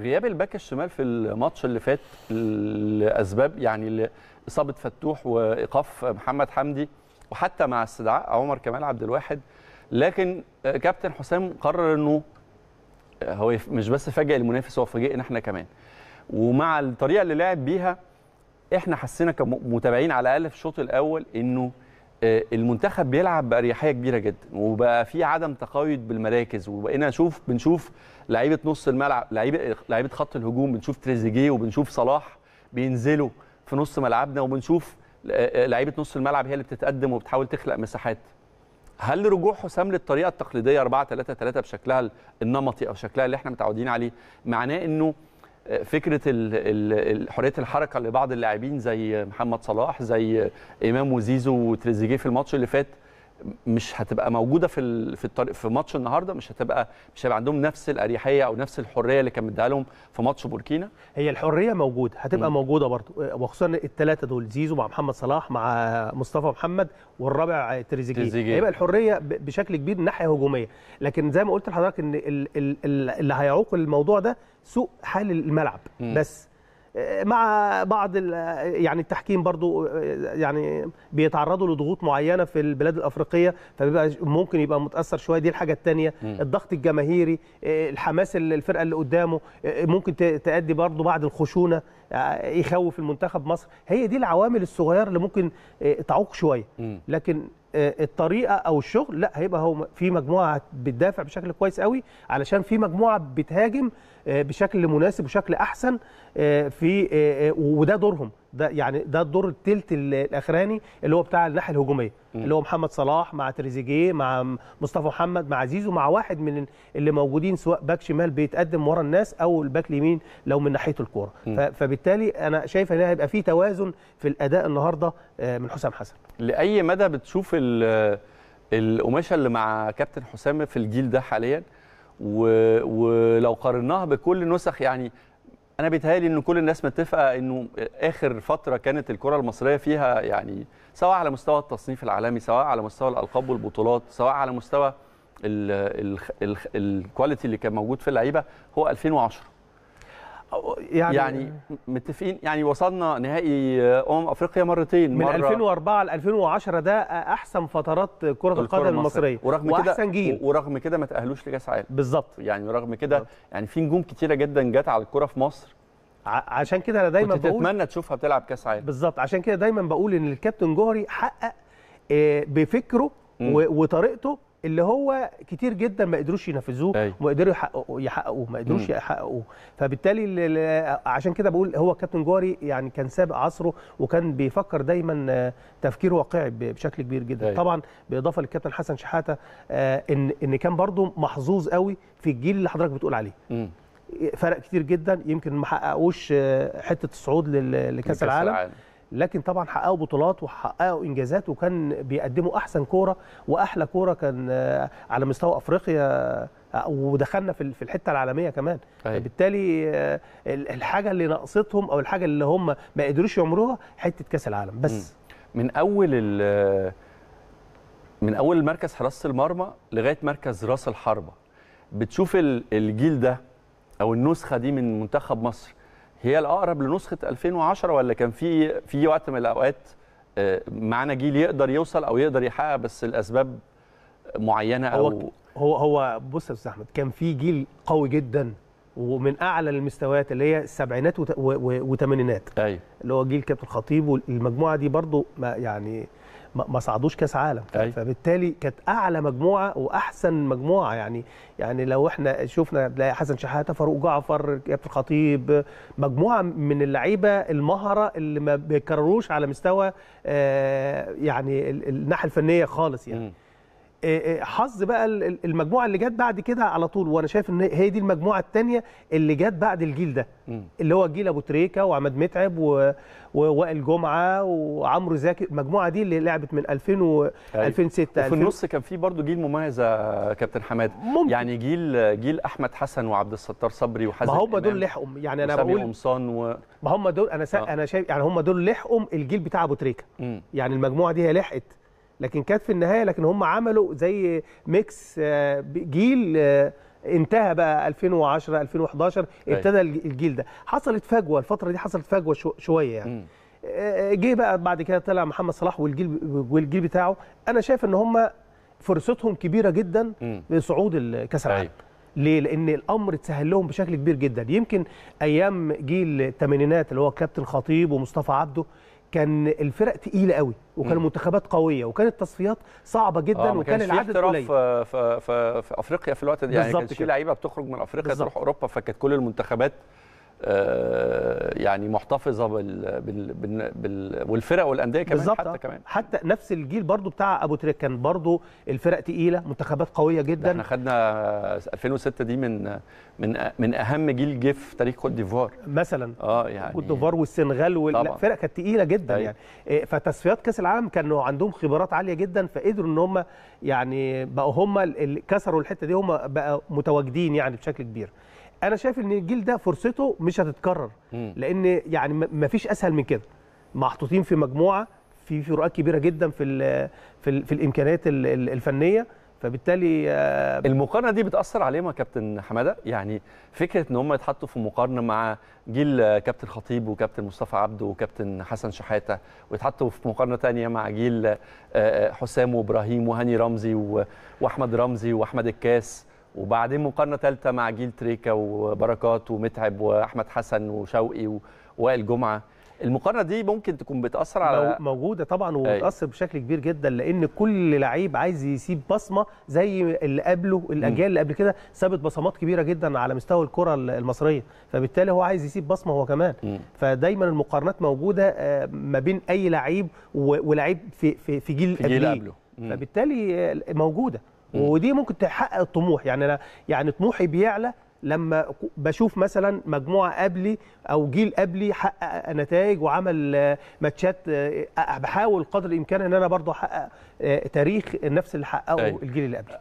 غياب الباك الشمال في الماتش اللي فات لاسباب يعني اصابه فتوح وايقاف محمد حمدي وحتى مع استدعاء عمر كمال عبد الواحد لكن كابتن حسام قرر انه هو مش بس فاجئ المنافس هو فاجئنا احنا كمان ومع الطريقه اللي لعب بيها احنا حسينا كمتابعين على الاقل في الشوط الاول انه آه، المنتخب بيلعب باريحيه كبيره جدا وبقى في عدم تقايد بالمراكز وبقينا نشوف بنشوف لعيبه نص الملعب لعيبه لعيبه خط الهجوم بنشوف تريزيجيه وبنشوف صلاح بينزلوا في نص ملعبنا وبنشوف آه، لعيبه نص الملعب هي اللي بتتقدم وبتحاول تخلق مساحات هل رجوع حسام للطريقه التقليديه 4 3 3 بشكلها النمطي او شكلها اللي احنا متعودين عليه معناه انه فكره حريه الحركه لبعض اللاعبين زي محمد صلاح زي امام وزيزو وتريزيجيه في الماتش اللي فات مش هتبقى موجوده في في الطريق في ماتش النهارده مش هتبقى مش هيبقى عندهم نفس الاريحيه او نفس الحريه اللي كان مديها لهم في ماتش بوركينا هي الحريه موجوده هتبقى مم. موجوده برضو وخصوصا الثلاثه دول زيزو مع محمد صلاح مع مصطفى محمد والرابع تريزيجيه هيبقى الحريه بشكل كبير من ناحيه هجوميه لكن زي ما قلت لحضرتك ان اللي هيعوق الموضوع ده سوء حال الملعب مم. بس مع بعض يعني التحكيم برضو يعني بيتعرضوا لضغوط معينه في البلاد الافريقيه فبيبقى ممكن يبقى متاثر شويه دي الحاجه الثانيه الضغط الجماهيري آه، الحماس الفرقه اللي قدامه آه، ممكن تؤدي برضو بعض الخشونه آه، يخوف المنتخب مصر هي دي العوامل الصغيره اللي ممكن تعوق شويه لكن آه، الطريقه او الشغل لا هيبقى هو في مجموعه بتدافع بشكل كويس قوي علشان في مجموعه بتهاجم آه، بشكل مناسب وشكل احسن آه، في وده دورهم ده يعني ده الدور الثلث الاخراني اللي هو بتاع الناحيه الهجوميه مم. اللي هو محمد صلاح مع تريزيجيه مع مصطفى محمد مع زيزو مع واحد من اللي موجودين سواء باك شمال بيتقدم ورا الناس او الباك اليمين لو من ناحيه الكوره فبالتالي انا شايف ان هيبقى في توازن في الاداء النهارده آه، من حسام حسن لاي مدى بتشوف القماشه اللي مع كابتن حسام في الجيل ده حاليا ولو قارناها بكل نسخ يعني انا بيتهيألي ان كل الناس متفقه انه اخر فتره كانت الكره المصريه فيها يعني سواء على مستوى التصنيف العالمي سواء على مستوى الالقاب والبطولات سواء على مستوى الكواليتي اللي كان موجود في اللعيبه هو 2010 يعني, يعني متفقين يعني وصلنا نهائي امم افريقيا مرتين من مرة 2004 ل 2010 ده احسن فترات كره القدم المصريه ورغم واحسن جيل ورغم كده ما تاهلوش لكاس عالم بالظبط يعني رغم كده يعني في نجوم كتيره جدا جت على الكره في مصر عشان كده انا دايما كنت بقول تتمنى تشوفها بتلعب كاس عالم بالظبط عشان كده دايما بقول ان الكابتن جوهري حقق آه، بفكره وطريقته اللي هو كتير جدا ما قدروش ينفذوه أيوة. وما قدروا يحققوا يحققوه ما قدروش يحققوه فبالتالي عشان كده بقول هو كابتن جوهري يعني كان سابق عصره وكان بيفكر دايما آه، تفكير واقعي بشكل كبير جدا أي. أيوه. طبعا بالاضافه للكابتن حسن شحاته آه، ان ان كان برده محظوظ قوي في الجيل اللي حضرتك بتقول عليه م. فرق كتير جدا يمكن ما حققوش آه، حته الصعود لكاس العالم, العالم. لكن طبعا حققوا بطولات وحققوا انجازات وكان بيقدموا احسن كوره واحلى كوره كان آه، على مستوى افريقيا آه، ودخلنا في الحته العالميه كمان أيه. بالتالي آه، الحاجه اللي ناقصتهم او الحاجه اللي هم ما قدروش يعمروها حته كاس العالم بس من اول من اول مركز حراسه المرمى لغايه مركز راس الحربه بتشوف الجيل ده او النسخه دي من منتخب مصر هي الاقرب لنسخه 2010 ولا كان في في وقت من الاوقات آه، معانا جيل يقدر يوصل او يقدر يحقق بس الاسباب معينه او هو هو بص يا استاذ احمد كان في جيل قوي جدا ومن اعلى المستويات اللي هي السبعينات والثمانينات ايوه اللي هو جيل كابتن خطيب والمجموعه دي برضو ما يعني ما صعدوش كاس عالم أي. فبالتالي كانت اعلى مجموعه واحسن مجموعه يعني يعني لو احنا شفنا حسن شحاته فاروق جعفر كابتن خطيب مجموعه من اللعيبه المهره اللي ما بيكرروش على مستوى آه، يعني الناحيه الفنيه خالص يعني م. آه، آه، حظ بقى المجموعه اللي جت بعد كده على طول وانا شايف ان هي دي المجموعه الثانيه اللي جت بعد الجيل ده اللي هو جيل ابو تريكه وعماد متعب ووائل جمعه وعمرو زكي المجموعه دي اللي لعبت من 2000 و 2006 أيوة. وفي 2000 النص كان في برضه جيل مميز يا كابتن حماد ممكن. يعني جيل جيل احمد حسن وعبد الستار صبري وحازم ما هم دول لحقهم يعني انا بقول قمصان و... ما هم دول انا سا... آه. انا شايف يعني هم دول لحقهم الجيل بتاع ابو تريكه يعني المجموعه دي هي لحقت لكن كانت في النهايه لكن هم عملوا زي ميكس آه، جيل آه، انتهى بقى 2010 2011 أيوة. ابتدى الجيل ده حصلت فجوه الفتره دي حصلت فجوه شويه يعني آه، جه بقى بعد كده طلع محمد صلاح والجيل والجيل بتاعه انا شايف ان هم فرصتهم كبيره جدا لصعود كاس العالم أيوة. ليه؟ لأن الأمر اتسهل لهم بشكل كبير جدا، يمكن أيام جيل الثمانينات اللي هو كابتن خطيب ومصطفى عبده كان الفرق تقيله قوي وكان المنتخبات قويه وكانت التصفيات صعبه جدا آه وكان العدد قليل في, في, في, في افريقيا في الوقت ده يعني كان في لعيبه بتخرج من افريقيا بالزبط. تروح اوروبا فكانت كل المنتخبات آه، يعني محتفظه بال, بال, بال, بال والفرق والانديه كمان بالزبط. حتى آه. كمان حتى نفس الجيل برضو بتاع ابو تريك كان برضو الفرق تقيله منتخبات قويه جدا احنا خدنا 2006 دي من من من اهم جيل جه في تاريخ كوت ديفوار مثلا اه يعني كوت ديفوار والسنغال والفرق كانت تقيله جدا أي. أيوه. يعني آه، فتصفيات كاس العالم كانوا عندهم خبرات عاليه جدا فقدروا ان هم يعني بقوا هم اللي كسروا الحته دي هم بقوا متواجدين يعني بشكل كبير انا شايف ان الجيل ده فرصته مش هتتكرر لان يعني ما فيش اسهل من كده محطوطين في مجموعه في فروقات كبيره جدا في الـ في, الـ في الامكانيات الفنيه فبالتالي آه، المقارنه دي بتاثر عليهم يا كابتن حماده يعني فكره ان هم يتحطوا في مقارنه مع جيل كابتن خطيب وكابتن مصطفى عبده وكابتن حسن شحاته ويتحطوا في مقارنه ثانيه مع جيل آه، آه، حسام وابراهيم وهاني رمزي واحمد رمزي واحمد الكاس وبعدين مقارنه ثالثه مع جيل تريكا وبركات ومتعب واحمد حسن وشوقي ووائل جمعه المقارنه دي ممكن تكون بتاثر على موجوده طبعا وبتاثر بشكل كبير جدا لان كل لعيب عايز يسيب بصمه زي اللي قبله الاجيال اللي قبل كده سابت بصمات كبيره جدا على مستوى الكره المصريه فبالتالي هو عايز يسيب بصمه هو كمان م. فدايما المقارنات موجوده آه، ما بين اي لعيب ولعيب في في, في جيل, في جيل قبله فبالتالي آه، موجوده ودي ممكن تحقق الطموح يعني انا يعني طموحي بيعلى لما بشوف مثلا مجموعه قبلي او جيل قبلي حقق نتائج وعمل آه، ماتشات آه، بحاول قدر الامكان ان انا برضه احقق آه، تاريخ نفس اللي حققه أيوة. الجيل اللي قبلي